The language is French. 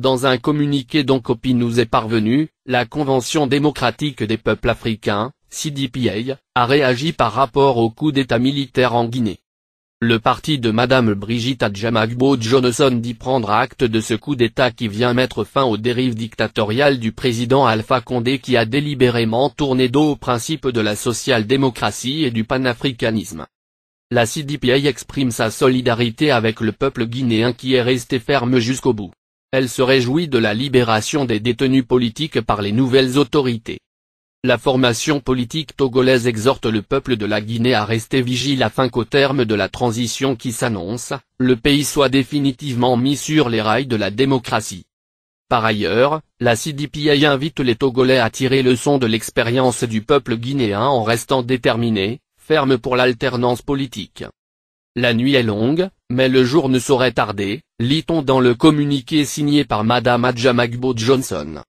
Dans un communiqué dont copie nous est parvenue, la Convention démocratique des peuples africains, CDPA, a réagi par rapport au coup d'état militaire en Guinée. Le parti de Madame Brigitte Adjamagbo Johnson dit prendre acte de ce coup d'état qui vient mettre fin aux dérives dictatoriales du président Alpha Condé qui a délibérément tourné dos aux principes de la social-démocratie et du panafricanisme. La CDPA exprime sa solidarité avec le peuple guinéen qui est resté ferme jusqu'au bout. Elle se réjouit de la libération des détenus politiques par les nouvelles autorités. La formation politique togolaise exhorte le peuple de la Guinée à rester vigile afin qu'au terme de la transition qui s'annonce, le pays soit définitivement mis sur les rails de la démocratie. Par ailleurs, la CDPI invite les Togolais à tirer leçon de l'expérience du peuple guinéen en restant déterminés, fermes pour l'alternance politique. La nuit est longue, mais le jour ne saurait tarder, lit-on dans le communiqué signé par Madame Magbo Johnson.